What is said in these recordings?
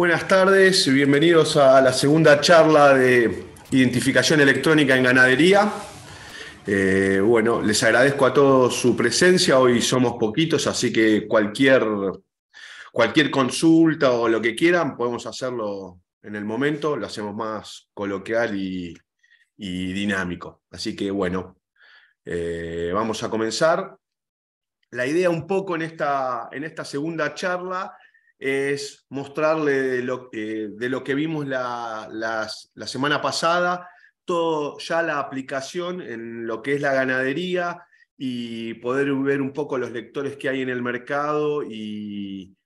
Buenas tardes, bienvenidos a la segunda charla de identificación electrónica en ganadería. Eh, bueno, les agradezco a todos su presencia, hoy somos poquitos, así que cualquier, cualquier consulta o lo que quieran, podemos hacerlo en el momento, lo hacemos más coloquial y, dinámico. Así que bueno, eh, vamos a comenzar. La idea un poco en esta, en esta segunda charla es mostrarle de lo, eh, de lo que vimos la, semana pasada, todo ya la aplicación en lo que es la ganadería y poder ver un poco los lectores que hay en el mercado y,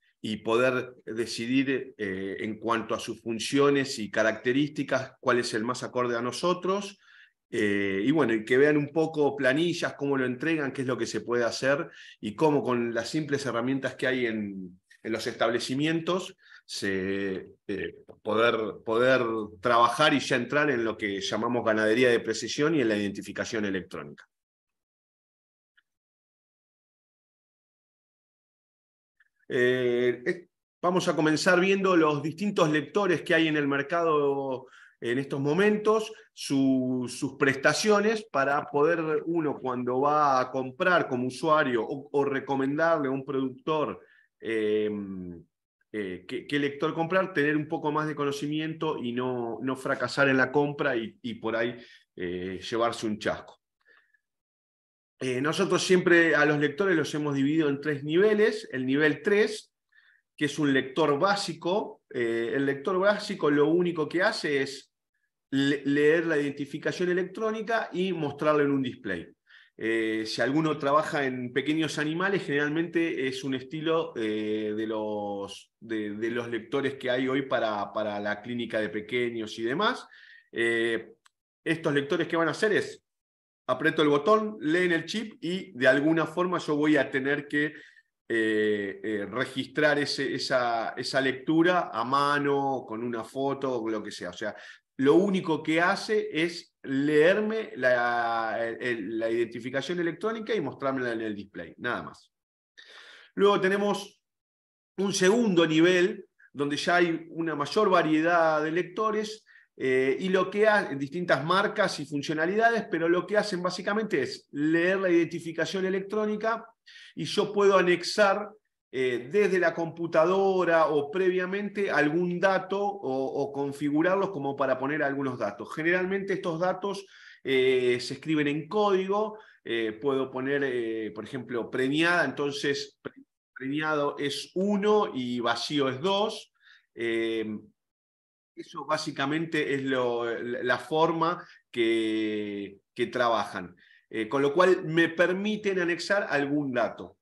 poder decidir eh, en cuanto a sus funciones y características cuál es el más acorde a nosotros. Eh, y bueno, y que vean un poco planillas, cómo lo entregan, qué es lo que se puede hacer y cómo con las simples herramientas que hay en, en los establecimientos eh, poder, poder trabajar y ya entrar en lo que llamamos ganadería de precisión y en la identificación electrónica. Eh, vamos a comenzar viendo los distintos lectores que hay en el mercado en estos momentos, sus prestaciones para poder uno cuando va a comprar como usuario o, o recomendarle a un productor Em, eh, qué lector comprar, tener un poco más de conocimiento y no, no fracasar en la compra y, por ahí eh, llevarse un chasco. Eh, nosotros siempre a los lectores los hemos dividido en tres niveles. El nivel 3, que es un lector básico. el lector básico lo único que hace es leer la identificación electrónica y mostrarlo en un display. Eh, si alguno trabaja en pequeños animales, generalmente es un estilo eh, de, los, de, los, lectores que hay hoy para, para, la clínica de pequeños y demás. Eh, estos lectores, que van a hacer? Es aprieto el botón, leen el chip y de alguna forma yo voy a tener que registrar ese, esa, esa lectura a mano, con una foto, o lo que sea. O sea, lo único que hace es leerme la, identificación electrónica y mostrármela en el display, nada más. Luego tenemos un segundo nivel donde ya hay una mayor variedad de lectores eh, y lo que hacen distintas marcas y funcionalidades, pero lo que hacen básicamente es leer la identificación electrónica y yo puedo anexar eh, desde la computadora o previamente algún dato o, configurarlos como para poner algunos datos. Generalmente estos datos eh, se escriben en código, eh, puedo poner, por ejemplo, premiada, entonces premiado es 1 y vacío es 2. Em, eso básicamente es la forma que trabajan, con lo cual me permiten anexar algún dato.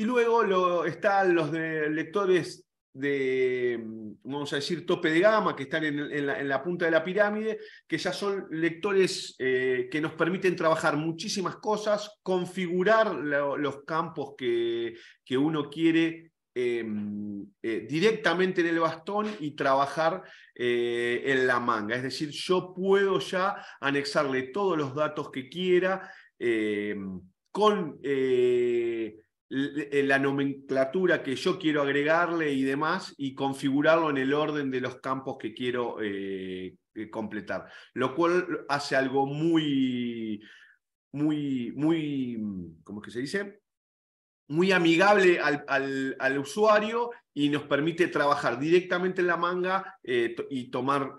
Y luego están los lectores de, vamos a decir, tope de gama, que están en, la, punta de la pirámide, que ya son lectores eh, que nos permiten trabajar muchísimas cosas, configurar los campos que, que uno quiere em, eh, directamente en el bastón y trabajar eh, en la manga. Es decir, yo puedo ya anexarle todos los datos que quiera em, con eh, la nomenclatura que yo quiero agregarle y demás y configurarlo en el orden de los campos que quiero eh, eh, completar, lo cual hace algo muy, muy, muy, ¿cómo que se dice? Muy amigable al, usuario y nos permite trabajar directamente en la manga y tomar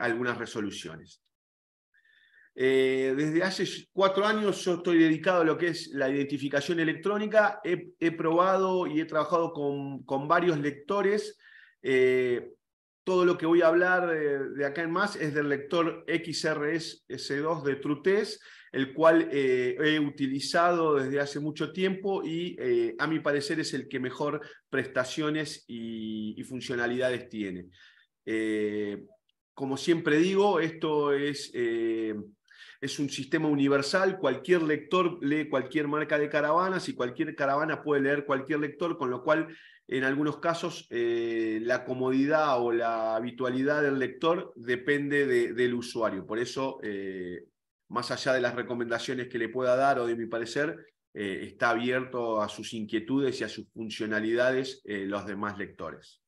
algunas resoluciones. Eh, desde hace cuatro años yo estoy dedicado a lo que es la identificación electrónica. He, probado y he trabajado con, varios lectores. Eh, todo lo que voy a hablar de, acá en más es del lector XRS2 de Trutés, el cual eh, he utilizado desde hace mucho tiempo y a mi parecer es el que mejor prestaciones y funcionalidades tiene como siempre digo, esto es es un sistema universal, cualquier lector lee cualquier marca de caravanas y cualquier caravana puede leer cualquier lector, con lo cual en algunos casos eh, la comodidad o la habitualidad del lector depende del usuario. Por eso, eh, más allá de las recomendaciones que le pueda dar o de mi parecer, eh, está abierto a sus inquietudes y a sus funcionalidades los demás lectores.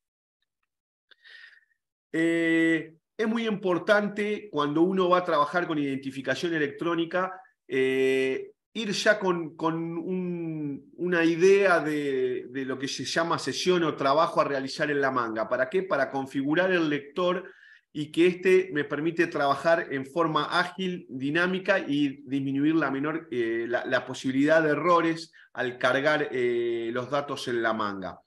Es muy importante cuando uno va a trabajar con identificación electrónica eh, ir ya con, una idea de, lo que se llama sesión o trabajo a realizar en la manga. ¿Para qué? Para configurar el lector y que éste me permite trabajar en forma ágil, dinámica y disminuir la, menor, eh, posibilidad de errores al cargar eh, los datos en la manga.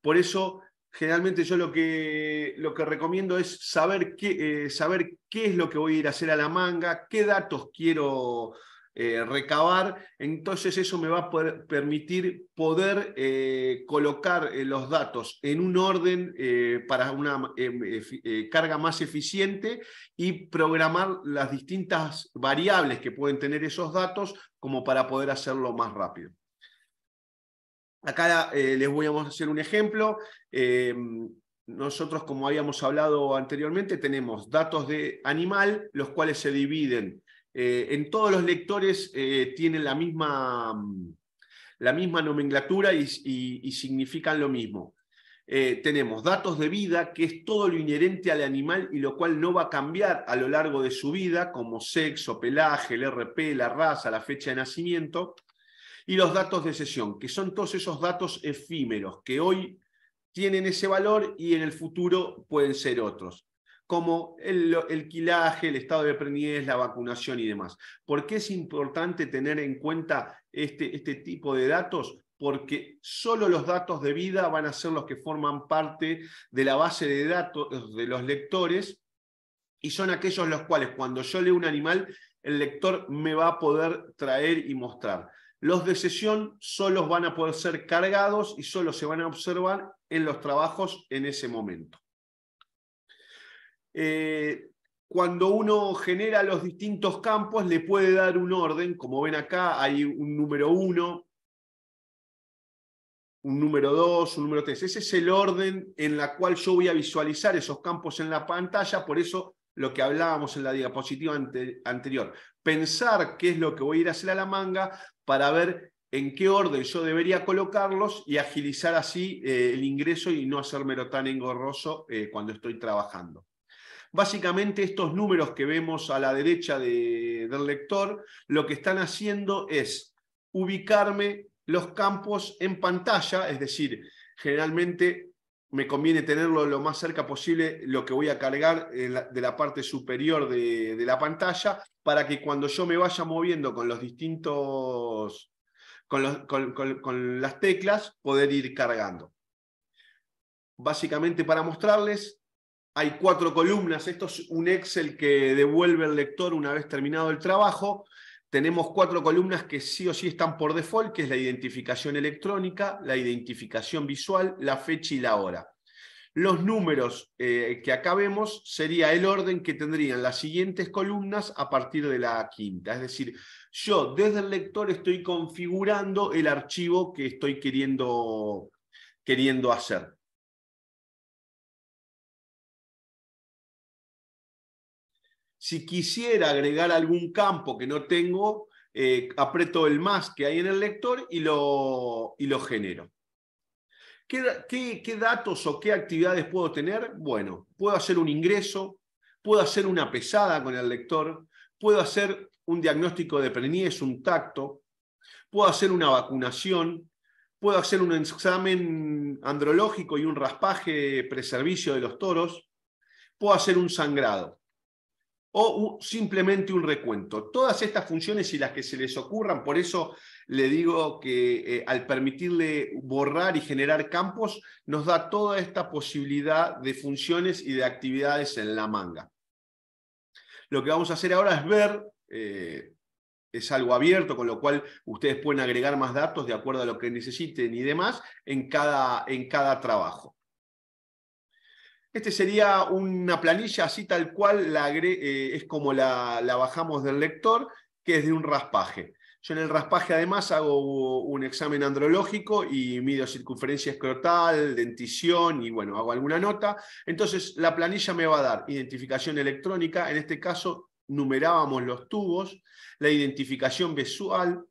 Por eso generalmente yo lo que, lo que recomiendo es saber qué, eh, saber qué es lo que voy a ir a hacer a la manga, qué datos quiero eh, recabar, entonces eso me va a permitir poder eh, colocar los datos en un orden para una em, carga más eficiente y programar las distintas variables que pueden tener esos datos como para poder hacerlo más rápido. Acá eh, les voy a hacer un ejemplo. Em, nosotros, como habíamos hablado anteriormente, tenemos datos de animal, los cuales se dividen. Eh, en todos los lectores eh, tienen la misma, la misma nomenclatura y, y significan lo mismo. tenemos datos de vida, que es todo lo inherente al animal y lo cual no va a cambiar a lo largo de su vida, como sexo, pelaje, el RP, la raza, la fecha de nacimiento y los datos de sesión, que son todos esos datos efímeros que hoy tienen ese valor y en el futuro pueden ser otros, como el, quilaje, el estado de preñez, la vacunación y demás. ¿Por qué es importante tener en cuenta este, este tipo de datos? porque solo los datos de vida van a ser los que forman parte de la base de datos de los lectores y son aquellos los cuales cuando yo leo un animal, el lector me va a poder traer y mostrar. Los de sesión solo van a poder ser cargados y solo se van a observar en los trabajos en ese momento. Eh, cuando uno genera los distintos campos, le puede dar un orden. Como ven acá, hay un número 1, un número 2, un número 3. Ese es el orden en la cual yo voy a visualizar esos campos en la pantalla. Por eso lo que hablábamos en la diapositiva anterior. Pensar qué es lo que voy a ir a hacer a la manga para ver en qué orden yo debería colocarlos y agilizar así eh, el ingreso y no hacérmelo tan engorroso eh, cuando estoy trabajando. Básicamente estos números que vemos a la derecha del lector lo que están haciendo es ubicarme los campos en pantalla, es decir, generalmente me conviene tenerlo lo más cerca posible, lo que voy a cargar de la parte superior de, la pantalla, para que cuando yo me vaya moviendo con los distintos, con, con las teclas, poder ir cargando. Básicamente para mostrarles, hay cuatro columnas, esto es un Excel que devuelve el lector una vez terminado el trabajo, tenemos cuatro columnas que sí o sí están por default, que es la identificación electrónica, la identificación visual, la fecha y la hora. Los números eh, que acá vemos sería el orden que tendrían las siguientes columnas a partir de la quinta. Es decir, yo desde el lector estoy configurando el archivo que estoy queriendo, queriendo hacer. Si quisiera agregar algún campo que no tengo, eh, aprieto el más que hay en el lector y lo, lo genero. ¿Qué, datos o qué actividades puedo tener? Bueno, puedo hacer un ingreso, puedo hacer una pesada con el lector, puedo hacer un diagnóstico de preñez, un tacto, puedo hacer una vacunación, puedo hacer un examen andrológico y un raspaje preservicio de los toros, puedo hacer un sangrado o simplemente un recuento. Todas estas funciones y las que se les ocurran, por eso le digo que eh, al permitirle borrar y generar campos, nos da toda esta posibilidad de funciones y de actividades en la manga. Lo que vamos a hacer ahora es ver, eh, es algo abierto, con lo cual ustedes pueden agregar más datos de acuerdo a lo que necesiten y demás en cada trabajo. Este sería una planilla así tal cual, la eh, es como la, la, bajamos del lector, que es de un raspaje. Yo en el raspaje además hago un examen andrológico y mido circunferencia escrotal, dentición y bueno, hago alguna nota. Entonces la planilla me va a dar identificación electrónica, en este caso numerábamos los tubos, la identificación visual,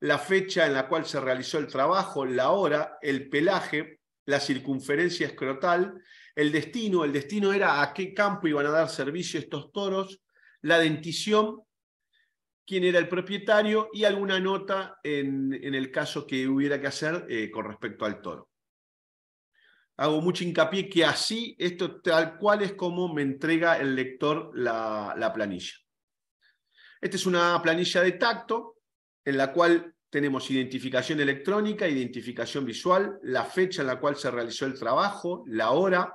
la fecha en la cual se realizó el trabajo, la hora, el pelaje, la circunferencia escrotal el destino, el destino era a qué campo iban a dar servicio estos toros, la dentición, quién era el propietario y alguna nota en, el caso que hubiera que hacer eh, con respecto al toro. Hago mucho hincapié que así, esto tal cual es como me entrega el lector la planilla. Esta es una planilla de tacto en la cual tenemos identificación electrónica, identificación visual, la fecha en la cual se realizó el trabajo, la hora,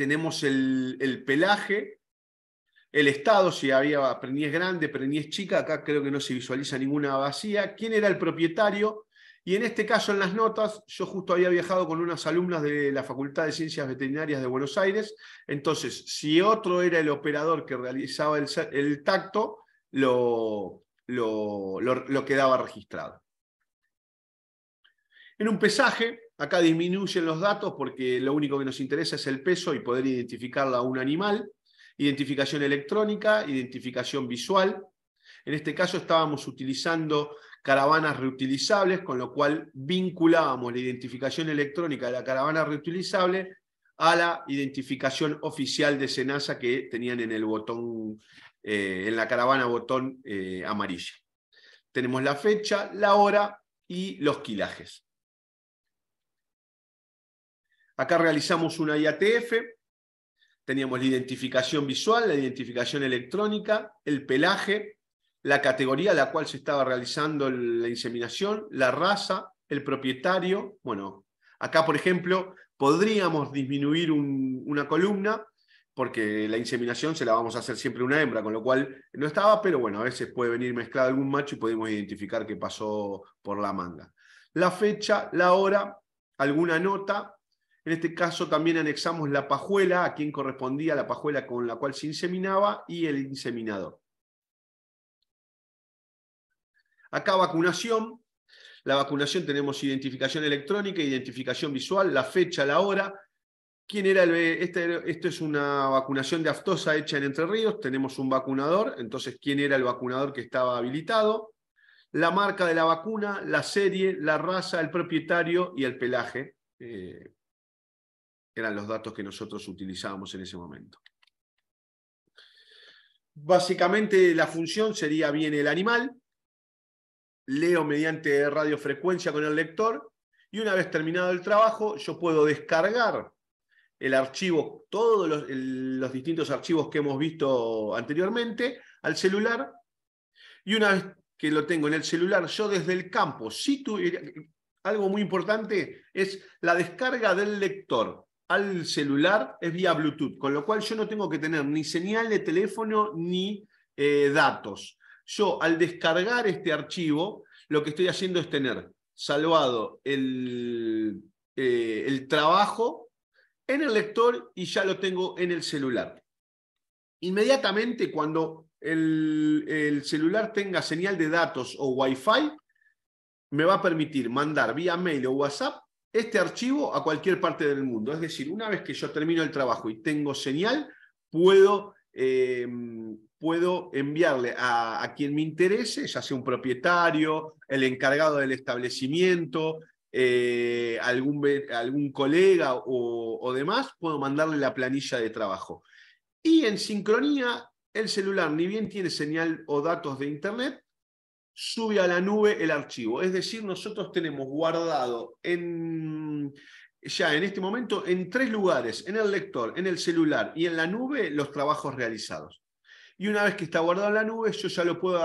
tenemos el, pelaje, el estado, si había preñez grande, preñez chica, acá creo que no se visualiza ninguna vacía, quién era el propietario, y en este caso en las notas, yo justo había viajado con unas alumnas de la Facultad de Ciencias Veterinarias de Buenos Aires, entonces si otro era el operador que realizaba el, tacto, lo quedaba registrado. En un pesaje, Acá disminuyen los datos porque lo único que nos interesa es el peso y poder identificar a un animal. Identificación electrónica, identificación visual. En este caso estábamos utilizando caravanas reutilizables, con lo cual vinculábamos la identificación electrónica de la caravana reutilizable a la identificación oficial de Senasa que tenían en el botón, eh, en la caravana botón eh, amarilla. Tenemos la fecha, la hora y los quilajes. Acá realizamos una IATF, teníamos la identificación visual, la identificación electrónica, el pelaje, la categoría a la cual se estaba realizando la inseminación, la raza, el propietario. Bueno, acá, por ejemplo, podríamos disminuir una columna porque la inseminación se la vamos a hacer siempre una hembra, con lo cual no estaba, pero bueno, a veces puede venir mezclado algún macho y podemos identificar qué pasó por la manga. La fecha, la hora, alguna nota, en este caso también anexamos la pajuela, a quien correspondía la pajuela con la cual se inseminaba, y el inseminador. Acá vacunación. La vacunación tenemos identificación electrónica, identificación visual, la fecha, la hora. ¿Quién era el este, Esto es una vacunación de aftosa hecha en Entre Ríos. Tenemos un vacunador. Entonces, ¿quién era el vacunador que estaba habilitado? La marca de la vacuna, la serie, la raza, el propietario y el pelaje. Eh, eran los datos que nosotros utilizábamos en ese momento. Básicamente la función sería bien el animal, leo mediante radiofrecuencia con el lector y una vez terminado el trabajo yo puedo descargar el archivo, todos los, distintos archivos que hemos visto anteriormente al celular y una vez que lo tengo en el celular, yo desde el campo, si algo muy importante es la descarga del lector al celular es vía Bluetooth, con lo cual yo no tengo que tener ni señal de teléfono ni eh, datos. Yo al descargar este archivo, lo que estoy haciendo es tener salvado el, eh, el trabajo en el lector y ya lo tengo en el celular. Inmediatamente cuando el, el, celular tenga señal de datos o Wi-Fi, me va a permitir mandar vía mail o WhatsApp este archivo a cualquier parte del mundo. Es decir, una vez que yo termino el trabajo y tengo señal, puedo, em, puedo enviarle a, quien me interese, ya sea un propietario, el encargado del establecimiento, eh, algún, algún, colega o, o demás, puedo mandarle la planilla de trabajo. Y en sincronía, el celular, ni bien tiene señal o datos de Internet, sube a la nube el archivo. Es decir, nosotros tenemos guardado en, ya en este momento en tres lugares, en el lector, en el celular y en la nube, los trabajos realizados. Y una vez que está guardado en la nube, yo ya lo puedo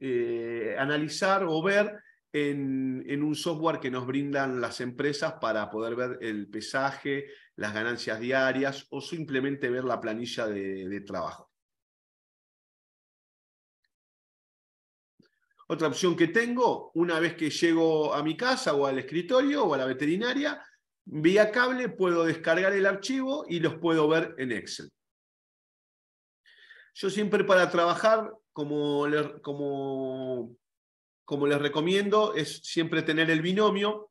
eh, analizar o ver en, un software que nos brindan las empresas para poder ver el pesaje, las ganancias diarias o simplemente ver la planilla de trabajo. Otra opción que tengo, una vez que llego a mi casa o al escritorio o a la veterinaria, vía cable puedo descargar el archivo y los puedo ver en Excel. Yo siempre para trabajar, como, les recomiendo, es siempre tener el binomio.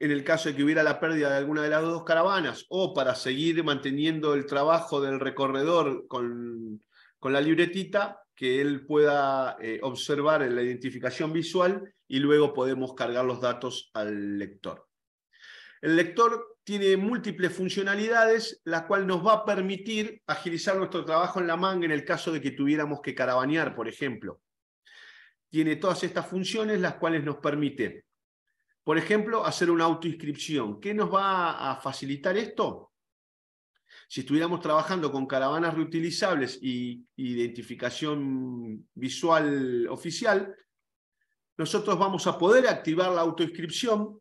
En el caso de que hubiera la pérdida de alguna de las dos caravanas o para seguir manteniendo el trabajo del recorredor con la libretita, que él pueda eh, observar la identificación visual y luego podemos cargar los datos al lector. El lector tiene múltiples funcionalidades, las cual nos va a permitir agilizar nuestro trabajo en la manga en el caso de que tuviéramos que carabanear, por ejemplo. Tiene todas estas funciones, las cuales nos permiten, por ejemplo, hacer una autoinscripción. ¿Qué nos va a facilitar esto? Si estuviéramos trabajando con caravanas reutilizables y identificación visual oficial, nosotros vamos a poder activar la autoinscripción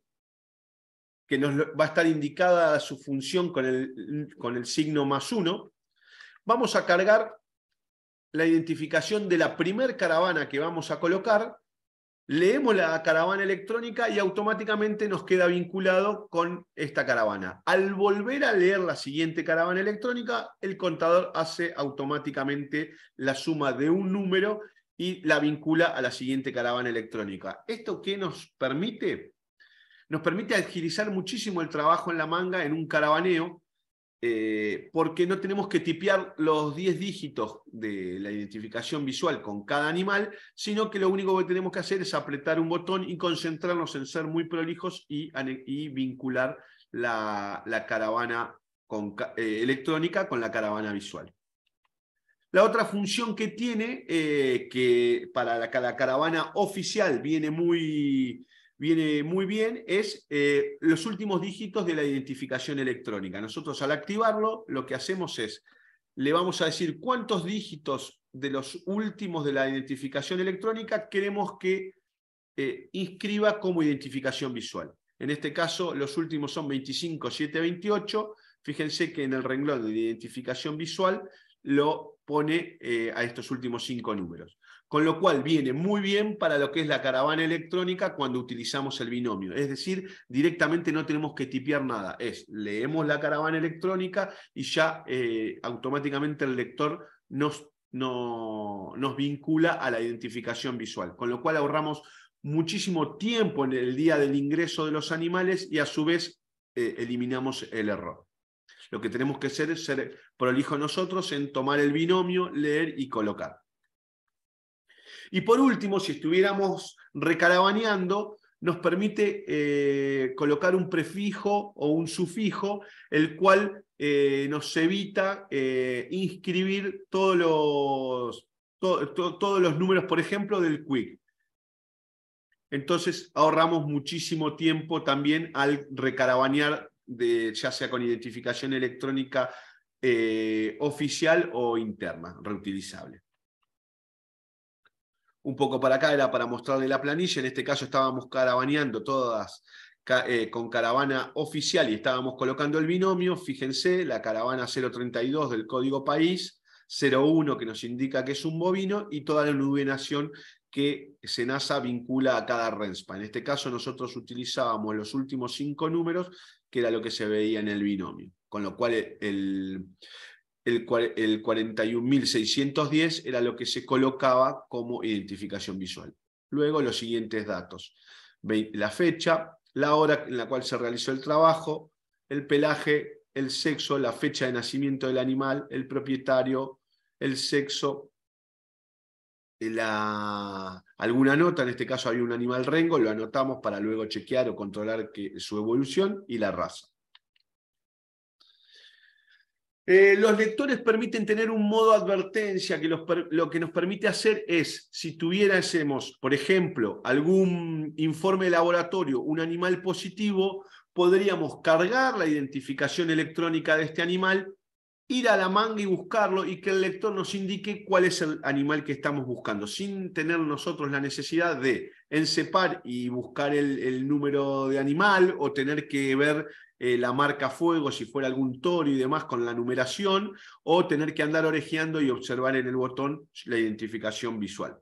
que nos va a estar indicada su función con el, con el signo más uno. Vamos a cargar la identificación de la primer caravana que vamos a colocar leemos la caravana electrónica y automáticamente nos queda vinculado con esta caravana. Al volver a leer la siguiente caravana electrónica, el contador hace automáticamente la suma de un número y la vincula a la siguiente caravana electrónica. ¿Esto qué nos permite? Nos permite agilizar muchísimo el trabajo en la manga en un caravaneo eh, porque no tenemos que tipear los 10 dígitos de la identificación visual con cada animal, sino que lo único que tenemos que hacer es apretar un botón y concentrarnos en ser muy prolijos y, vincular la, caravana eh, electrónica con la caravana visual. La otra función que tiene, eh, que para la, caravana oficial viene muy viene muy bien es eh, los últimos dígitos de la identificación electrónica. Nosotros al activarlo, lo que hacemos es, le vamos a decir cuántos dígitos de los últimos de la identificación electrónica queremos que eh, inscriba como identificación visual. En este caso, los últimos son 25, 7, 28. Fíjense que en el renglón de identificación visual lo pone eh, a estos últimos cinco números con lo cual viene muy bien para lo que es la caravana electrónica cuando utilizamos el binomio. Es decir, directamente no tenemos que tipear nada, es leemos la caravana electrónica y ya eh, automáticamente el lector nos, nos vincula a la identificación visual, con lo cual ahorramos muchísimo tiempo en el día del ingreso de los animales y a su vez eh, eliminamos el error. Lo que tenemos que hacer es ser prolijo nosotros en tomar el binomio, leer y colocar. Y por último, si estuviéramos recarabaneando, nos permite eh, colocar un prefijo o un sufijo, el cual eh, nos evita eh, inscribir todos los, todos los números, por ejemplo, del quick. Entonces ahorramos muchísimo tiempo también al recarabanear, de, ya sea con identificación electrónica oficial o interna, reutilizable un poco para acá, era para mostrarle la planilla. En este caso estábamos carabaneando todas eh, con caravana oficial y estábamos colocando el binomio. Fíjense, la caravana 032 del Código País, 01 que nos indica que es un bovino y toda la nación que SENASA vincula a cada RENSPA. En este caso nosotros utilizábamos los últimos cinco números, que era lo que se veía en el binomio. Con lo cual el el, 41.610 era lo que se colocaba como identificación visual. Luego los siguientes datos. La fecha, la hora en la cual se realizó el trabajo, el pelaje, el sexo, la fecha de nacimiento del animal, el propietario, el sexo, eh, alguna nota, en este caso hay un animal rengo, lo anotamos para luego chequear o controlar que, su evolución y la raza. Eh, los lectores permiten tener un modo advertencia que lo que nos permite hacer es, si tuviésemos, por ejemplo, algún informe de laboratorio, un animal positivo, podríamos cargar la identificación electrónica de este animal, ir a la manga y buscarlo y que el lector nos indique cuál es el animal que estamos buscando, sin tener nosotros la necesidad de encepar y buscar el número de animal o tener que ver eh, la marca fuego, si fuera algún toro y demás, con la numeración, o tener que andar orejeando y observar en el botón la identificación visual.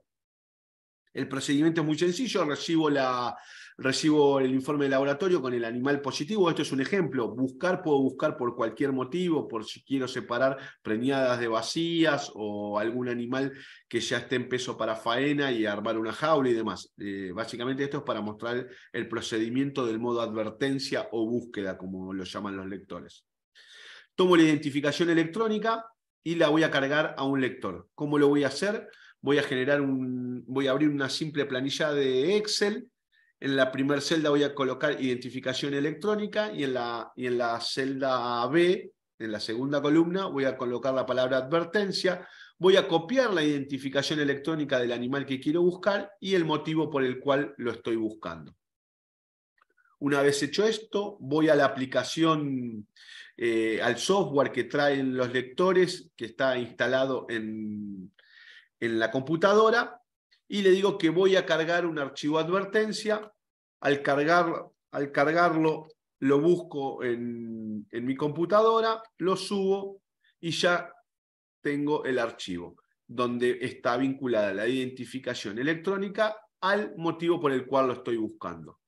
El procedimiento es muy sencillo, recibo la, recibo el informe de laboratorio con el animal positivo. Esto es un ejemplo. Buscar, puedo buscar por cualquier motivo, por si quiero separar preñadas de vacías o algún animal que ya esté en peso para faena y armar una jaula y demás. Eh, básicamente esto es para mostrar el procedimiento del modo advertencia o búsqueda, como lo llaman los lectores. Tomo la identificación electrónica y la voy a cargar a un lector. ¿Cómo lo voy a hacer? Voy a generar un, voy a abrir una simple planilla de Excel en la primera celda voy a colocar identificación electrónica y en, la, y en la celda B, en la segunda columna, voy a colocar la palabra advertencia. Voy a copiar la identificación electrónica del animal que quiero buscar y el motivo por el cual lo estoy buscando. Una vez hecho esto, voy a la aplicación, eh, al software que traen los lectores, que está instalado en, en la computadora, y le digo que voy a cargar un archivo advertencia. Al, cargar, al cargarlo, lo busco en, mi computadora, lo subo y ya tengo el archivo donde está vinculada la identificación electrónica al motivo por el cual lo estoy buscando.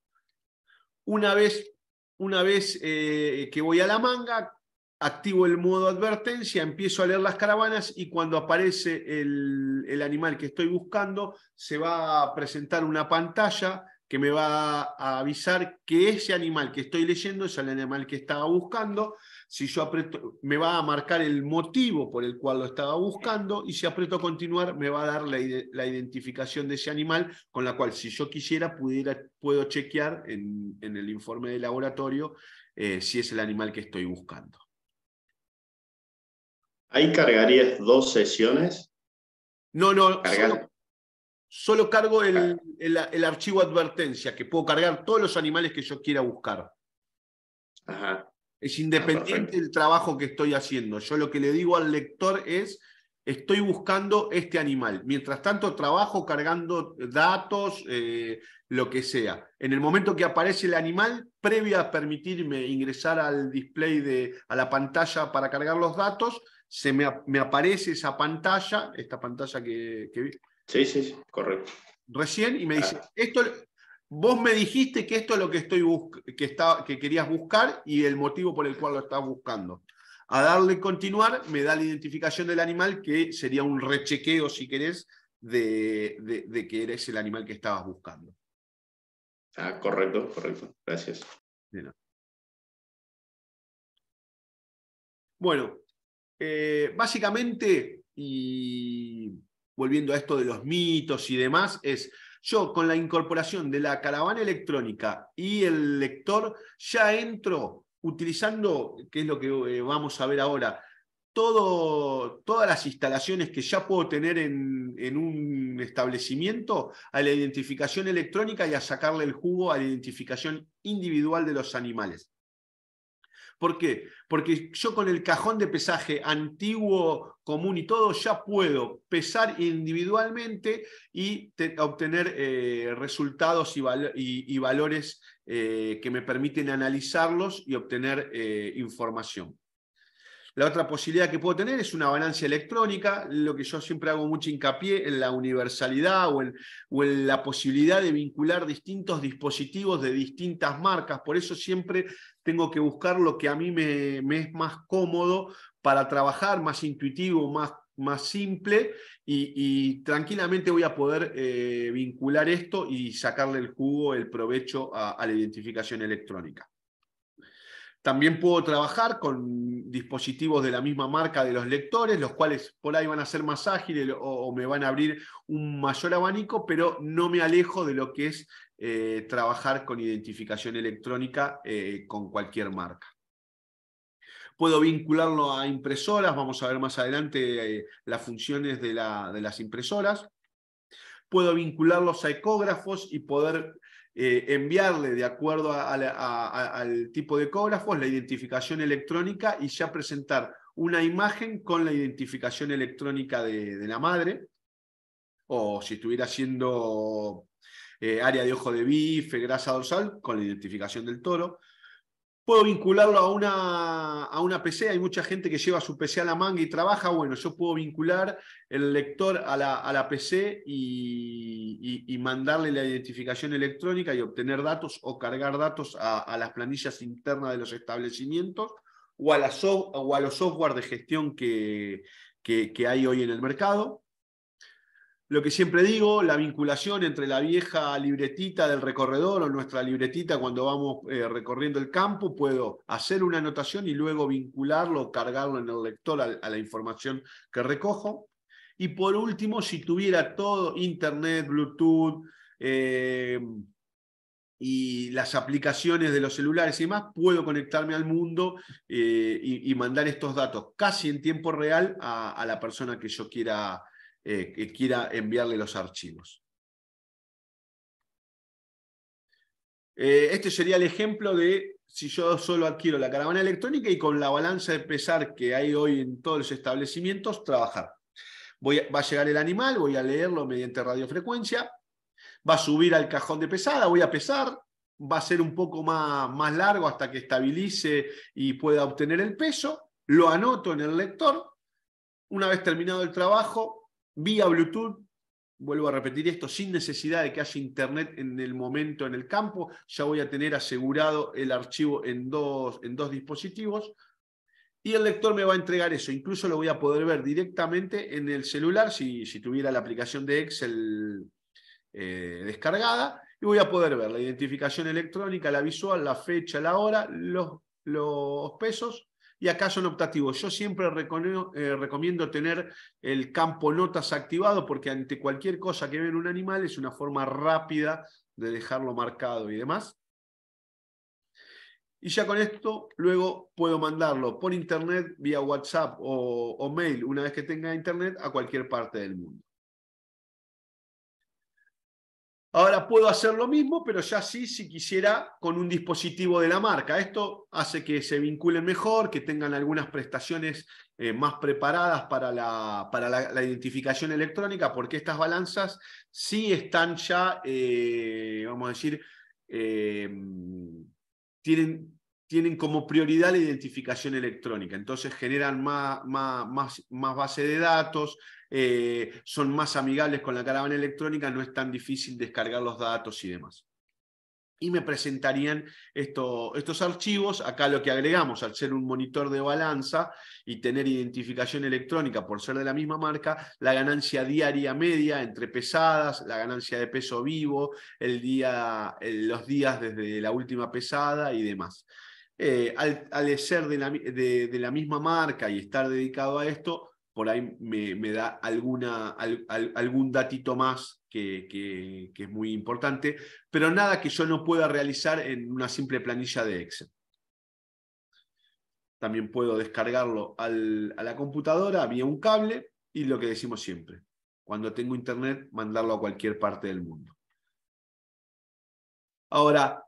Una vez, una vez eh, que voy a la manga, activo el modo advertencia, empiezo a leer las caravanas y cuando aparece el, animal que estoy buscando, se va a presentar una pantalla que me va a avisar que ese animal que estoy leyendo es el animal que estaba buscando. Si yo aprieto, me va a marcar el motivo por el cual lo estaba buscando y si aprieto continuar, me va a dar la, identificación de ese animal, con la cual si yo quisiera, pudiera, puedo chequear en, el informe de laboratorio eh, si es el animal que estoy buscando. ¿Ahí cargarías dos sesiones? No, no, solo, cargo el, el, archivo advertencia, que puedo cargar todos los animales que yo quiera buscar. Ajá. Es ah, independiente el trabajo que estoy haciendo. Yo lo que le digo al lector es, estoy buscando este animal. Mientras tanto, trabajo cargando datos, eh, lo que sea. En el momento que aparece el animal, previo a permitirme ingresar al display, de, a la pantalla para cargar los datos, se me, aparece esa pantalla, esta pantalla que, vi. Sí, sí, correcto. Recién y me ah. dice, esto, vos me dijiste que esto es lo que, estoy que, que querías buscar y el motivo por el cual lo estás buscando. A darle continuar me da la identificación del animal, que sería un rechequeo, si querés, de, de que eres el animal que estabas buscando. Ah, correcto, correcto. Gracias. Bueno, eh, básicamente, y volviendo a esto de los mitos y demás, es yo con la incorporación de la caravana electrónica y el lector ya entro utilizando, que es lo que eh, vamos a ver ahora, todo, todas las instalaciones que ya puedo tener en, un establecimiento a la identificación electrónica y a sacarle el jugo a la identificación individual de los animales. ¿Por qué? Porque yo con el cajón de pesaje antiguo, común y todo, ya puedo pesar individualmente y obtener eh, resultados y, valores eh, que me permiten analizarlos y obtener eh, información. La otra posibilidad que puedo tener es una balanza electrónica, lo que yo siempre hago mucho hincapié en la universalidad o en, la posibilidad de vincular distintos dispositivos de distintas marcas. Por eso siempre tengo que buscar lo que a mí me, es más cómodo para trabajar, más intuitivo, más simple y, tranquilamente voy a poder eh, vincular esto y sacarle el jugo, el provecho a la identificación electrónica. También puedo trabajar con dispositivos de la misma marca de los lectores, los cuales por ahí van a ser más ágiles o, me van a abrir un mayor abanico, pero no me alejo de lo que es eh, trabajar con identificación electrónica eh, con cualquier marca. Puedo vincularlo a impresoras, vamos a ver más adelante eh, las funciones de, de las impresoras puedo vincularlos a ecógrafos y poder eh, enviarle de acuerdo al tipo de ecógrafos la identificación electrónica y ya presentar una imagen con la identificación electrónica de, la madre, o si estuviera haciendo eh, área de ojo de bife, grasa dorsal, con la identificación del toro, Puedo vincularlo a una, a una PC, hay mucha gente que lleva su PC a la manga y trabaja, bueno, yo puedo vincular el lector a la, PC y, mandarle la identificación electrónica y obtener datos o cargar datos a, las planillas internas de los establecimientos o a, la los software de gestión que hay hoy en el mercado lo que siempre digo, la vinculación entre la vieja libretita del recorredor o nuestra libretita cuando vamos eh, recorriendo el campo, puedo hacer una anotación y luego vincularlo, cargarlo en el lector a, la información que recojo. Y por último, si tuviera todo Internet, Bluetooth eh, y las aplicaciones de los celulares y demás, puedo conectarme al mundo eh, y, mandar estos datos casi en tiempo real a, a la persona que yo quiera eh, que quiera enviarle los archivos. Eh, este sería el ejemplo de si yo solo adquiero la caravana electrónica y con la balanza de pesar que hay hoy en todos los establecimientos, trabajar. Voy va a llegar el animal, voy a leerlo mediante radiofrecuencia, va a subir al cajón de pesada, voy a pesar, va a ser un poco más, más largo hasta que estabilice y pueda obtener el peso, lo anoto en el lector, una vez terminado el trabajo, vía Bluetooth, vuelvo a repetir esto, sin necesidad de que haya internet en el momento en el campo, ya voy a tener asegurado el archivo en dos, en dos dispositivos. Y el lector me va a entregar eso. Incluso lo voy a poder ver directamente en el celular, si, tuviera la aplicación de Excel eh, descargada, y voy a poder ver la identificación electrónica, la visual, la fecha, la hora, los, los pesos y acá son optativos. Yo siempre eh, recomiendo tener el campo notas activado porque ante cualquier cosa que en un animal es una forma rápida de dejarlo marcado y demás. Y ya con esto luego puedo mandarlo por internet, vía WhatsApp o mail, una vez que tenga internet, a cualquier parte del mundo. Ahora puedo hacer lo mismo, pero ya sí, si quisiera, con un dispositivo de la marca. Esto hace que se vinculen mejor, que tengan algunas prestaciones eh, más preparadas para, la, para la, identificación electrónica, porque estas balanzas sí están ya, eh, vamos a decir, eh, tienen, tienen como prioridad la identificación electrónica. Entonces generan más, más base de datos, eh, son más amigables con la caravana electrónica, no es tan difícil descargar los datos y demás. Y me presentarían estos archivos. Acá lo que agregamos, al ser un monitor de balanza y tener identificación electrónica por ser de la misma marca, la ganancia diaria media entre pesadas, la ganancia de peso vivo, el día, los días desde la última pesada y demás. Eh, al, ser de la misma marca y estar dedicado a esto, por ahí me, da algún datito más que, es muy importante, pero nada que yo no pueda realizar en una simple planilla de Excel. También puedo descargarlo a la computadora vía un cable y lo que decimos siempre, cuando tengo internet, mandarlo a cualquier parte del mundo. Ahora,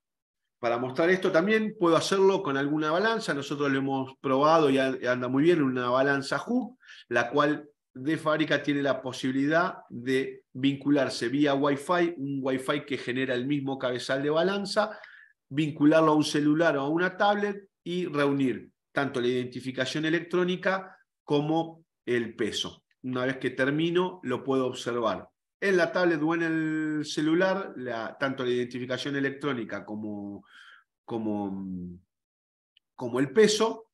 para mostrar esto. También puedo hacerlo con alguna balanza. Nosotros lo hemos probado y anda muy bien una balanza Hook, la cual de fábrica tiene la posibilidad de vincularse vía Wi-Fi, un Wi-Fi que genera el mismo cabezal de balanza, vincularlo a un celular o a una tablet y reunir tanto la identificación electrónica como el peso. Una vez que termino, lo puedo observar en la tablet o en el celular, tanto la identificación electrónica como, como, como, el peso,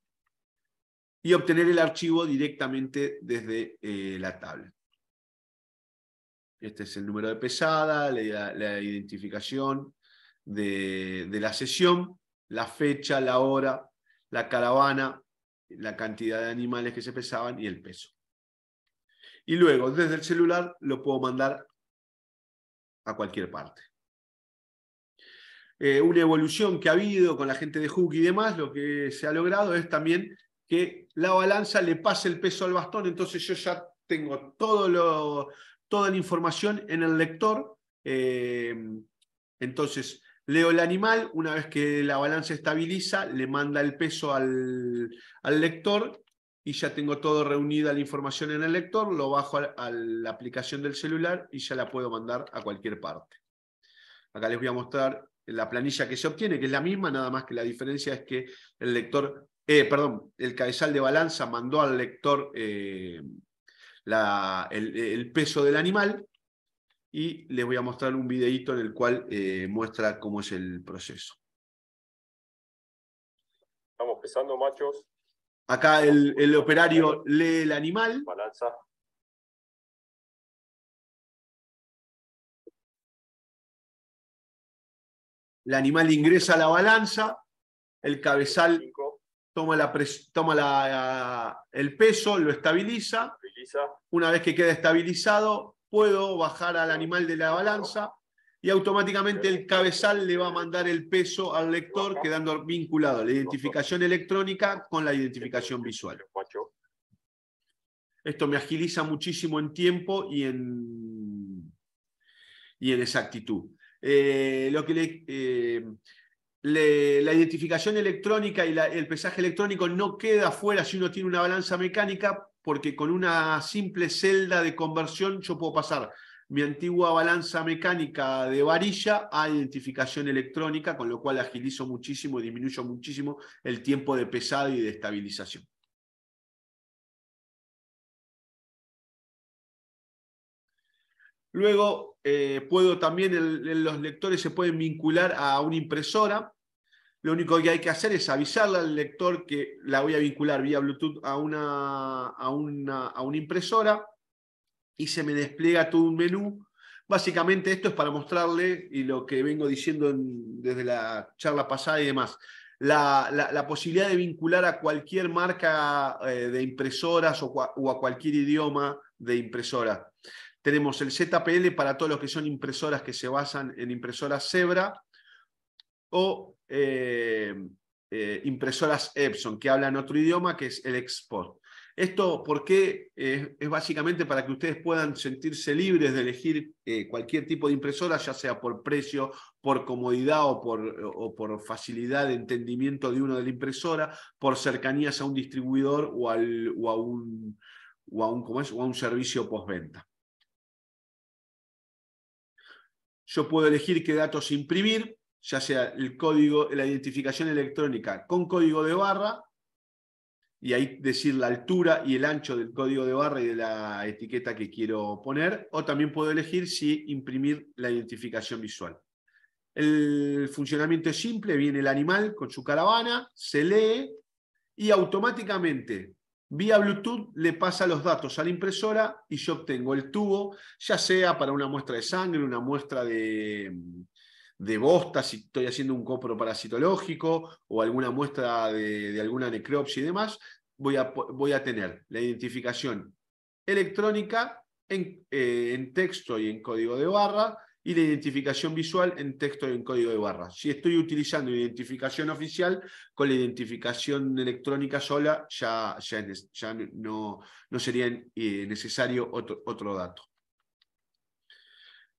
y obtener el archivo directamente desde eh, la tablet. Este es el número de pesada, la, identificación de la sesión, la fecha, la hora, la caravana, la cantidad de animales que se pesaban y el peso. Y luego, desde el celular, lo puedo mandar a cualquier parte. Eh, una evolución que ha habido con la gente de Hook y demás, lo que se ha logrado es también que la balanza le pase el peso al bastón, entonces yo ya tengo todo lo, toda la información en el lector. Eh, entonces, leo el animal, una vez que la balanza estabiliza, le manda el peso al, al lector y ya tengo todo reunida la información en el lector, lo bajo a la aplicación del celular y ya la puedo mandar a cualquier parte. Acá les voy a mostrar la planilla que se obtiene, que es la misma, nada más que la diferencia es que el lector, eh, perdón, el cabezal de balanza mandó al lector eh, el, peso del animal y les voy a mostrar un videito en el cual eh, muestra cómo es el proceso. Estamos pesando machos Acá el, operario lee el animal. Balanza. El animal ingresa a la balanza, el cabezal toma, la toma el peso, lo estabiliza. Una vez que queda estabilizado, puedo bajar al animal de la balanza y automáticamente el cabezal le va a mandar el peso al lector quedando vinculado la identificación electrónica con la identificación visual. Esto me agiliza muchísimo en tiempo y en, y en exactitud. Eh, lo que eh, la identificación electrónica y el pesaje electrónico no queda fuera si uno tiene una balanza mecánica, porque con una simple celda de conversión yo puedo pasar mi antigua balanza mecánica de varilla a identificación electrónica, con lo cual agilizo muchísimo y disminuyo muchísimo el tiempo de pesada y de estabilización. Luego, eh, puedo también, los lectores se pueden vincular a una impresora. Lo único que hay que hacer es avisarle al lector que la voy a vincular vía Bluetooth a una impresora y se me despliega todo un menú. Básicamente esto es para mostrarle, y lo que vengo diciendo desde la charla pasada y demás, la, posibilidad de vincular a cualquier marca eh, de impresoras o, a cualquier idioma de impresora. Tenemos el ZPL para todos los que son impresoras que se basan en impresoras Zebra o eh, eh, impresoras Epson, que hablan otro idioma que es el export. Esto, porque es básicamente para que ustedes puedan sentirse libres de elegir eh, cualquier tipo de impresora, ya sea por precio, por comodidad o por, facilidad de entendimiento de uno de la impresora, por cercanías a un distribuidor o, a, un, o a, un O a un servicio postventa. Yo puedo elegir qué datos imprimir, ya sea el código, la identificación electrónica con código de barra y ahí decir la altura y el ancho del código de barra y de la etiqueta que quiero poner, o también puedo elegir si imprimir la identificación visual. El funcionamiento es simple, viene el animal con su caravana, se lee y automáticamente vía Bluetooth le pasa los datos a la impresora y yo obtengo el tubo, ya sea para una muestra de sangre, una muestra de, de bosta, si estoy haciendo un parasitológico o alguna muestra de, alguna necropsia y demás, voy a, voy a tener la identificación electrónica eh, en, texto y en código de barra y la identificación visual en texto y en código de barra. Si estoy utilizando identificación oficial, con la identificación electrónica sola ya, ya, no, no sería eh, necesario otro dato.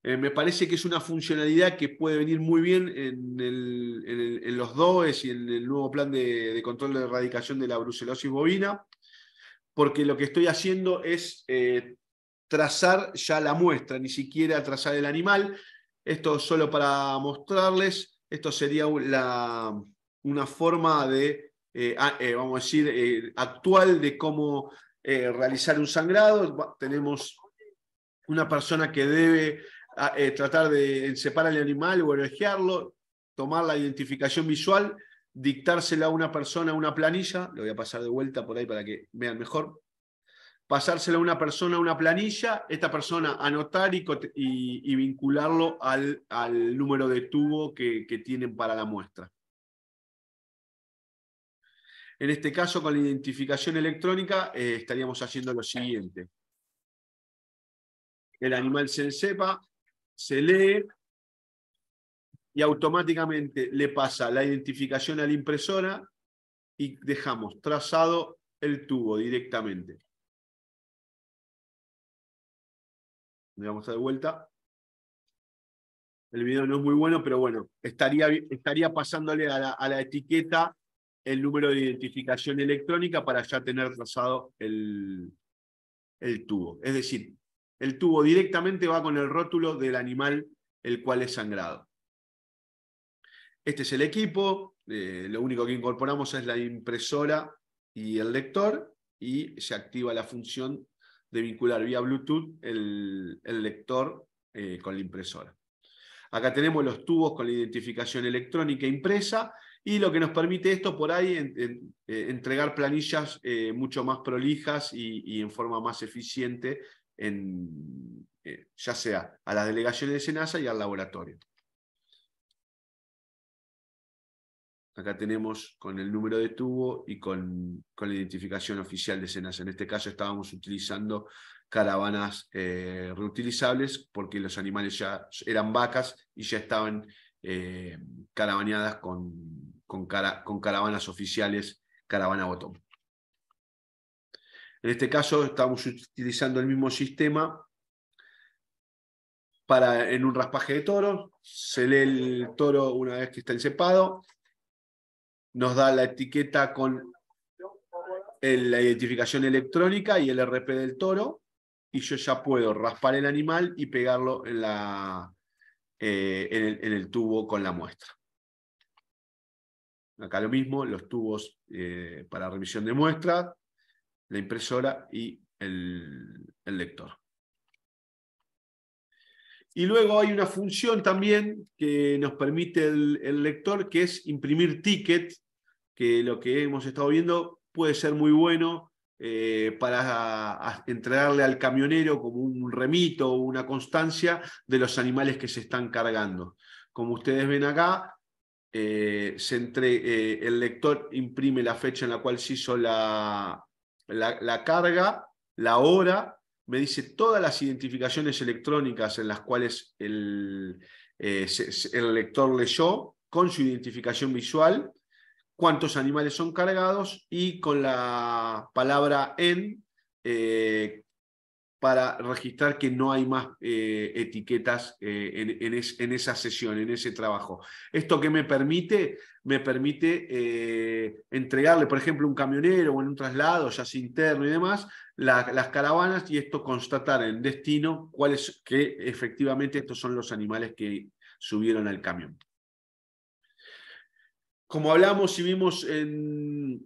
Eh, me parece que es una funcionalidad que puede venir muy bien en, los DOES y en el nuevo plan de, control de erradicación de la brucelosis bovina, porque lo que estoy haciendo es eh, trazar ya la muestra, ni siquiera trazar el animal. Esto solo para mostrarles, esto sería una forma de, eh, vamos a decir, actual de cómo realizar un sangrado. Tenemos una persona que debe eh, tratar de separar el animal o herejearlo, tomar la identificación visual, dictársela a una persona, una planilla, lo voy a pasar de vuelta por ahí para que vean mejor, pasársela a una persona, una planilla, esta persona anotar y, vincularlo al, número de tubo que, tienen para la muestra. En este caso, con la identificación electrónica, eh, estaríamos haciendo lo siguiente. El animal se sepa se lee y automáticamente le pasa la identificación a la impresora y dejamos trazado el tubo directamente. Le vamos a de vuelta. El video no es muy bueno, pero bueno, estaría, estaría pasándole a la, etiqueta el número de identificación electrónica para ya tener trazado el tubo. Es decir, el tubo directamente va con el rótulo del animal el cual es sangrado. Este es el equipo, eh, lo único que incorporamos es la impresora y el lector y se activa la función de vincular vía Bluetooth el, lector eh, con la impresora. Acá tenemos los tubos con la identificación electrónica e impresa y lo que nos permite esto por ahí eh, entregar planillas mucho más prolijas y, en forma más eficiente en, eh, ya sea a las delegaciones de SENASA y al laboratorio. Acá tenemos con el número de tubo y con, con la identificación oficial de SENASA. En este caso estábamos utilizando caravanas eh, reutilizables porque los animales ya eran vacas y ya estaban eh, caravaneadas con, con, con caravanas oficiales, caravana botón. En este caso estamos utilizando el mismo sistema para, en un raspaje de toro. Se lee el toro una vez que está encepado. Nos da la etiqueta con la identificación electrónica y el RP del toro. Y yo ya puedo raspar el animal y pegarlo en, la, eh, en, el, tubo con la muestra. Acá lo mismo, los tubos eh, para revisión de muestra la impresora y el, lector. Y luego hay una función también que nos permite el, lector, que es imprimir ticket, que lo que hemos estado viendo puede ser muy bueno eh, para entregarle al camionero como un remito o una constancia de los animales que se están cargando. Como ustedes ven acá, eh, entre, eh, el lector imprime la fecha en la cual se hizo la, la, carga, la hora, me dice todas las identificaciones electrónicas en las cuales el, eh, el lector leyó, con su identificación visual, cuántos animales son cargados y con la palabra en, eh, para registrar que no hay más eh, etiquetas eh, en, esa sesión, en ese trabajo. ¿Esto que me permite? Me permite eh, entregarle, por ejemplo, un camionero o en un traslado, ya sea interno y demás, las caravanas y esto constatar en destino cuáles, que efectivamente estos son los animales que subieron al camión. Como hablamos y vimos en,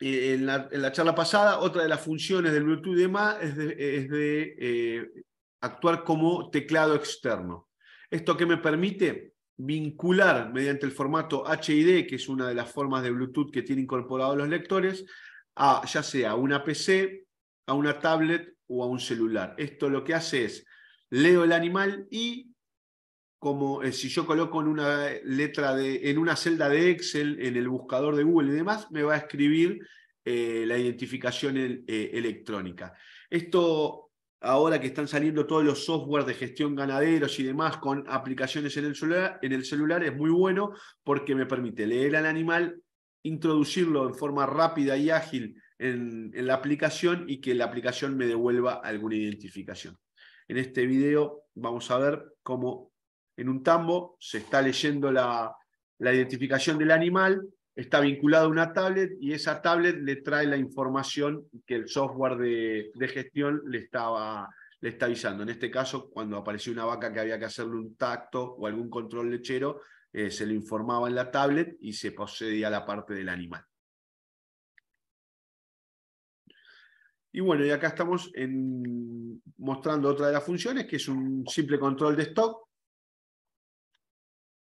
eh, en, la, charla pasada, otra de las funciones del Bluetooth de demás es de, eh, actuar como teclado externo. ¿Esto que me permite? vincular mediante el formato HID, que es una de las formas de Bluetooth que tiene incorporado los lectores, a ya sea una PC, a una tablet o a un celular. Esto lo que hace es, leo el animal y como eh, si yo coloco en una letra de, en una celda de Excel, en el buscador de Google y demás, me va a escribir eh, la identificación eh, electrónica. Esto, ahora que están saliendo todos los softwares de gestión ganaderos y demás con aplicaciones en el celular, en el celular es muy bueno porque me permite leer al animal, introducirlo en forma rápida y ágil en la aplicación y que la aplicación me devuelva alguna identificación. En este video vamos a ver cómo en un tambo, se está leyendo la, identificación del animal, está vinculado a una tablet y esa tablet le trae la información que el software de, gestión le estaba le está avisando. En este caso, cuando apareció una vaca que había que hacerle un tacto o algún control lechero, eh, se le informaba en la tablet y se poseía la parte del animal. Y bueno, y acá estamos mostrando otra de las funciones, que es un simple control de stock,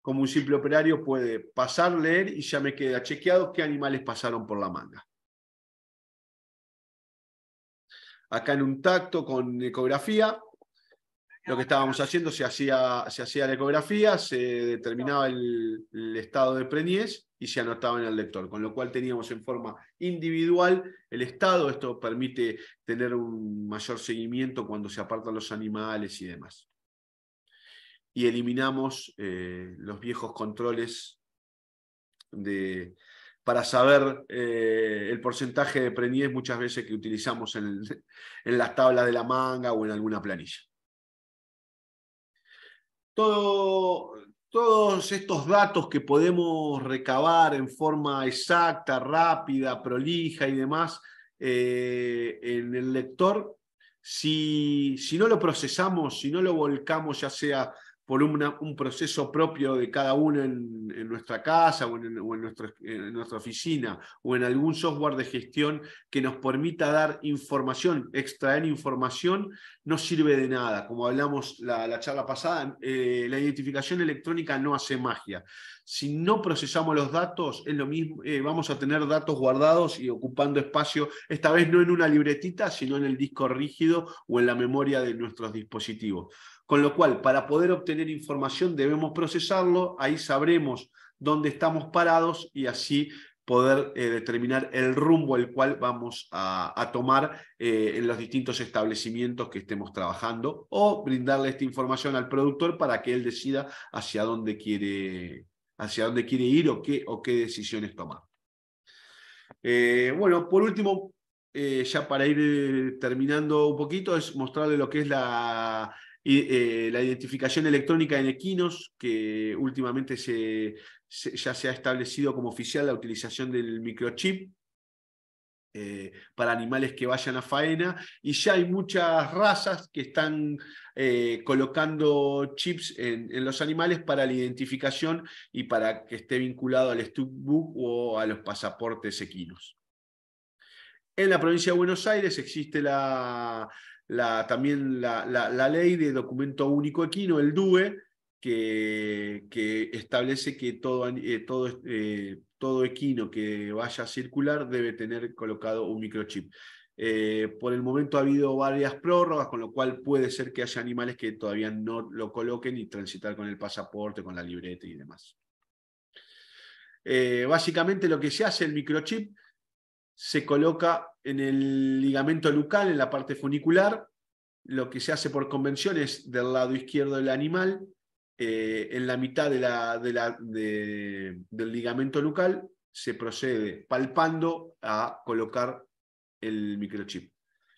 como un simple operario puede pasar, leer y ya me queda chequeado qué animales pasaron por la manga. Acá en un tacto con ecografía, lo que estábamos haciendo, se hacía, la ecografía, se determinaba el, el, estado de preñez y se anotaba en el lector, con lo cual teníamos en forma individual el estado. Esto permite tener un mayor seguimiento cuando se apartan los animales y demás y eliminamos eh, los viejos controles de, para saber eh, el porcentaje de preñez muchas veces que utilizamos en, las tablas de la manga o en alguna planilla. todos estos datos que podemos recabar en forma exacta, rápida, prolija y demás eh, en el lector, si, si no lo procesamos, si no lo volcamos ya sea por un proceso propio de cada uno en, nuestra casa o, en, nuestra, oficina o en algún software de gestión que nos permita dar información, extraer información, no sirve de nada. Como hablamos la, la charla pasada, eh, la identificación electrónica no hace magia. Si no procesamos los datos, es lo mismo, eh, vamos a tener datos guardados y ocupando espacio, esta vez no en una libretita, sino en el disco rígido o en la memoria de nuestros dispositivos. Con lo cual, para poder obtener información debemos procesarlo, ahí sabremos dónde estamos parados y así poder eh, determinar el rumbo el cual vamos a, tomar eh, en los distintos establecimientos que estemos trabajando o brindarle esta información al productor para que él decida hacia dónde quiere, hacia dónde quiere ir o qué, o qué decisiones tomar. Eh, bueno, por último, ya para ir terminando un poquito, es mostrarle lo que es la, eh, la identificación electrónica en equinos, que últimamente ya se ha establecido como oficial la utilización del microchip eh, para animales que vayan a faena, y ya hay muchas razas que están eh, colocando chips en, los animales para la identificación y para que esté vinculado al studbook o a los pasaportes equinos. En la provincia de Buenos Aires existe la, también la, ley de documento único equino, el DUE, que, establece que todo, eh, todo, eh, todo equino que vaya a circular debe tener colocado un microchip. Eh, por el momento ha habido varias prórrogas, con lo cual puede ser que haya animales que todavía no lo coloquen y transitar con el pasaporte, con la libreta y demás. básicamente lo que se hace el microchip se coloca en el ligamento lucal, en la parte funicular. Lo que se hace por convención es del lado izquierdo del animal, eh, en la mitad de la, del ligamento lucal, se procede palpando a colocar el microchip.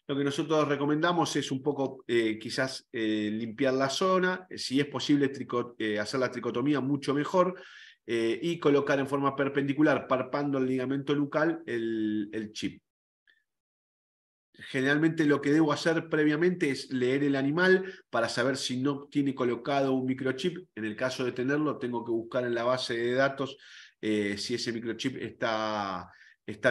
Lo que nosotros recomendamos es un poco eh, quizás eh, limpiar la zona, si es posible hacer la tricotomía mucho mejor eh, y colocar en forma perpendicular, parpando el ligamento lucal, el, chip. Generalmente lo que debo hacer previamente es leer el animal para saber si no tiene colocado un microchip. En el caso de tenerlo, tengo que buscar en la base de datos eh, si ese microchip está,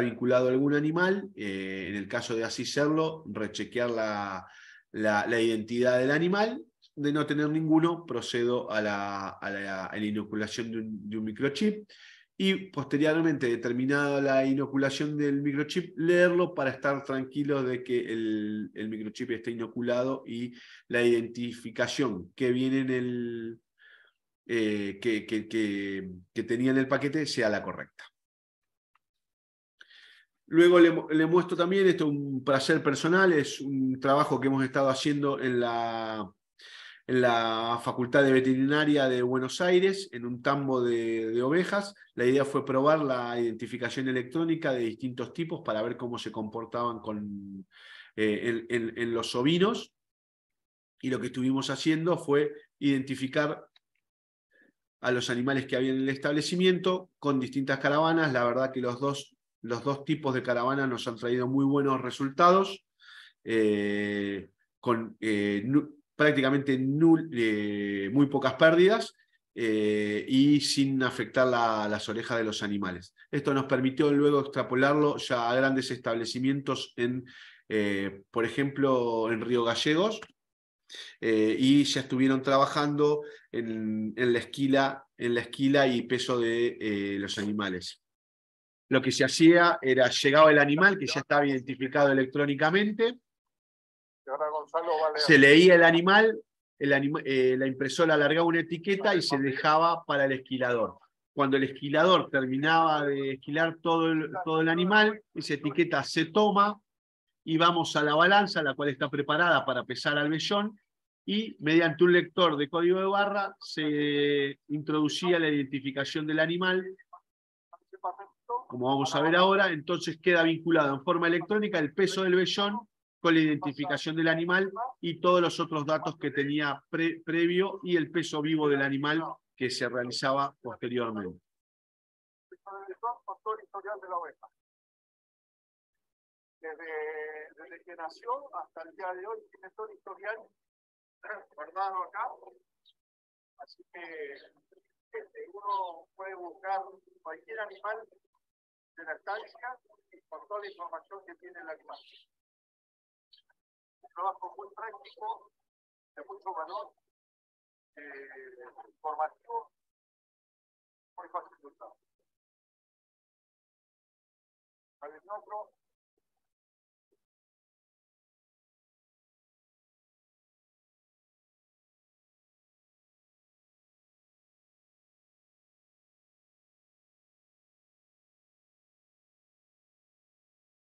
vinculado a algún animal. Eh, en el caso de así serlo, rechequear la identidad del animal de no tener ninguno, procedo a la, inoculación de un, microchip y posteriormente, determinada la inoculación del microchip, leerlo para estar tranquilo de que el, microchip esté inoculado y la identificación que viene en el, eh, que, tenía en el paquete sea la correcta. Luego le, le, muestro también, esto es un placer personal, es un trabajo que hemos estado haciendo en la, en la Facultad de Veterinaria de Buenos Aires, en un tambo de, ovejas. La idea fue probar la identificación electrónica de distintos tipos para ver cómo se comportaban con, eh, en, los ovinos. Y lo que estuvimos haciendo fue identificar a los animales que había en el establecimiento con distintas caravanas. La verdad que los dos, los dos tipos de caravanas nos han traído muy buenos resultados. Eh, con eh, prácticamente nulo, eh, muy pocas pérdidas eh, y sin afectar las orejas de los animales. Esto nos permitió luego extrapolarlo ya a grandes establecimientos en, eh, por ejemplo, en Río Gallegos, y ya estuvieron trabajando en, la, esquila, en la esquila y peso de los animales. Lo que se hacía era, llegaba el animal que ya estaba identificado electrónicamente, se leía el animal, eh, la impresora alargaba una etiqueta y se dejaba para el esquilador. Cuando el esquilador terminaba de esquilar todo el, todo el animal, esa etiqueta se toma y vamos a la balanza, la cual está preparada para pesar al vellón, y mediante un lector de código de barra se introducía la identificación del animal, como vamos a ver ahora, entonces queda vinculado en forma electrónica el peso del vellón con la identificación del animal y todos los otros datos que tenía previo y el peso vivo del animal que se realizaba posteriormente. historial de la oveja. Desde, que nació hasta el día de hoy tiene todo el historial guardado acá. Así que este, uno puede buscar cualquier animal de la estancia con toda la información que tiene el animal un trabajo muy práctico, de mucho valor, eh, formativo, muy fácil facilitado. otro.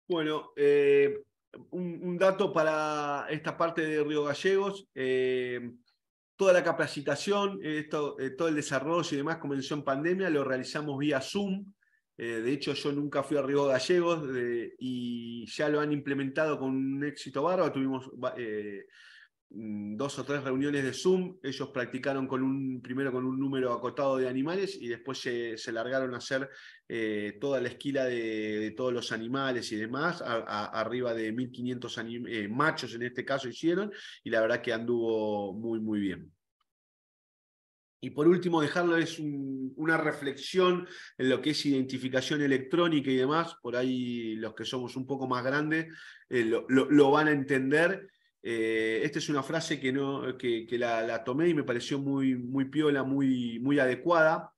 Bueno, eh, un, dato para esta parte de Río Gallegos. Eh, toda la capacitación, eh, todo el desarrollo y demás comenzó en pandemia, lo realizamos vía Zoom. Eh, de hecho, yo nunca fui a Río Gallegos y ya lo han implementado con un éxito bárbaro. Tuvimos Mm, dos o tres reuniones de Zoom, ellos practicaron con un, primero con un número acotado de animales y después se, largaron a hacer eh, toda la esquila de, todos los animales y demás, arriba de 1500 eh, machos en este caso hicieron y la verdad que anduvo muy, muy bien. Y por último, dejarles es una reflexión en lo que es identificación electrónica y demás, por ahí los que somos un poco más grandes eh, lo van a entender eh, esta es una frase que, no, que, la, tomé y me pareció muy, muy piola, muy, muy adecuada.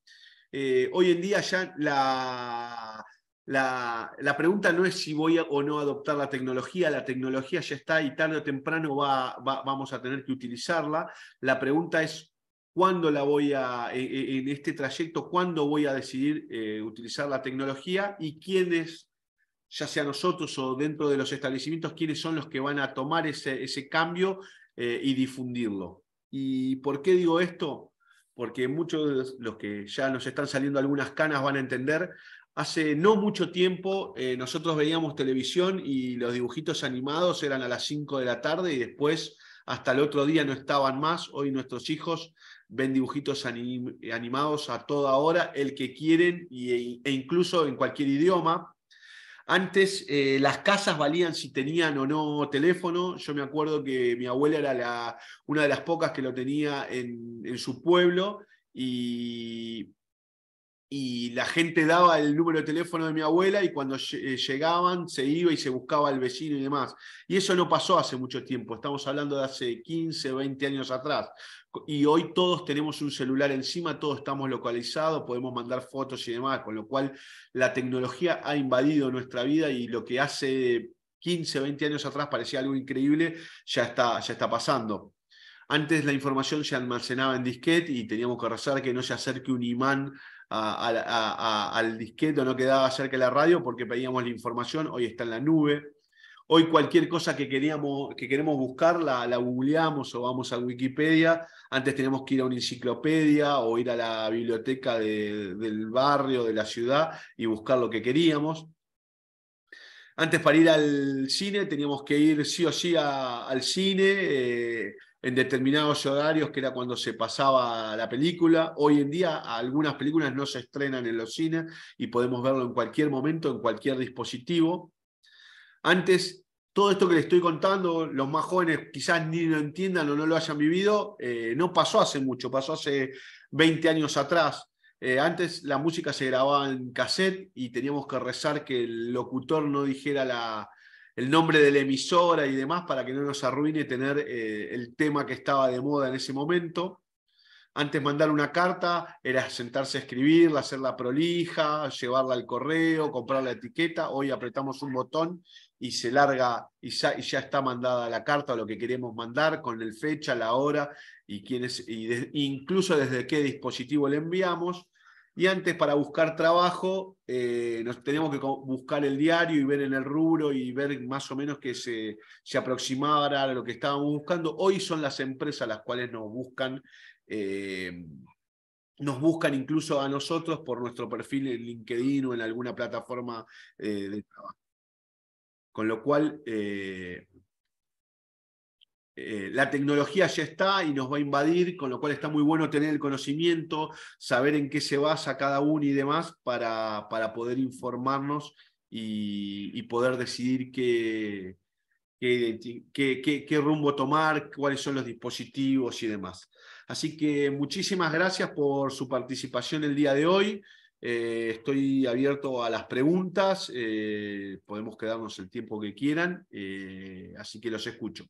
Eh, hoy en día ya la, la, pregunta no es si voy o no a adoptar la tecnología, la tecnología ya está y tarde o temprano vamos a tener que utilizarla. La pregunta es cuándo la voy a, en, este trayecto, cuándo voy a decidir eh, utilizar la tecnología y quiénes ya sea nosotros o dentro de los establecimientos, quiénes son los que van a tomar ese, ese cambio eh, y difundirlo. ¿Y por qué digo esto? Porque muchos de los que ya nos están saliendo algunas canas van a entender. Hace no mucho tiempo eh, nosotros veíamos televisión y los dibujitos animados eran a las 5 de la tarde y después hasta el otro día no estaban más. Hoy nuestros hijos ven dibujitos animados a toda hora, el que quieren y, e, e incluso en cualquier idioma. Antes eh, las casas valían si tenían o no teléfono. Yo me acuerdo que mi abuela era una de las pocas que lo tenía en, su pueblo y, y, la gente daba el número de teléfono de mi abuela y cuando eh, llegaban se iba y se buscaba al vecino y demás. Y eso no pasó hace mucho tiempo, estamos hablando de hace 15, 20 años atrás y hoy todos tenemos un celular encima, todos estamos localizados, podemos mandar fotos y demás, con lo cual la tecnología ha invadido nuestra vida y lo que hace 15, 20 años atrás parecía algo increíble, ya está, ya está pasando. Antes la información se almacenaba en disquete y teníamos que rezar que no se acerque un imán al disquete o no quedaba cerca de la radio porque pedíamos la información, hoy está en la nube. Hoy cualquier cosa que, queríamos, que queremos buscar la, googleamos o vamos a Wikipedia. Antes teníamos que ir a una enciclopedia o ir a la biblioteca del barrio, de la ciudad y buscar lo que queríamos. Antes para ir al cine teníamos que ir sí o sí al cine eh, en determinados horarios, que era cuando se pasaba la película. Hoy en día algunas películas no se estrenan en los cines y podemos verlo en cualquier momento, en cualquier dispositivo. Antes, todo esto que les estoy contando, los más jóvenes quizás ni lo entiendan o no lo hayan vivido, eh, no pasó hace mucho, pasó hace 20 años atrás. Eh, antes la música se grababa en cassette y teníamos que rezar que el locutor no dijera el nombre de la emisora y demás para que no nos arruine tener eh, el tema que estaba de moda en ese momento. Antes mandar una carta era sentarse a escribirla, hacerla prolija, llevarla al correo, comprar la etiqueta. Hoy apretamos un botón y se larga y ya, está mandada la carta o lo que queremos mandar con el fecha, la hora y y incluso desde qué dispositivo le enviamos. Y antes para buscar trabajo eh, nos tenemos que buscar el diario y ver en el rubro y ver más o menos que se, se aproximara a lo que estábamos buscando. Hoy son las empresas las cuales nos buscan. Eh, nos buscan incluso a nosotros por nuestro perfil en LinkedIn o en alguna plataforma eh, de trabajo. Con lo cual, eh, eh, la tecnología ya está y nos va a invadir, con lo cual está muy bueno tener el conocimiento, saber en qué se basa cada uno y demás para, para poder informarnos y, poder decidir qué, qué, rumbo tomar, cuáles son los dispositivos y demás. Así que muchísimas gracias por su participación el día de hoy. Eh, estoy abierto a las preguntas, eh, podemos quedarnos el tiempo que quieran, eh, así que los escucho.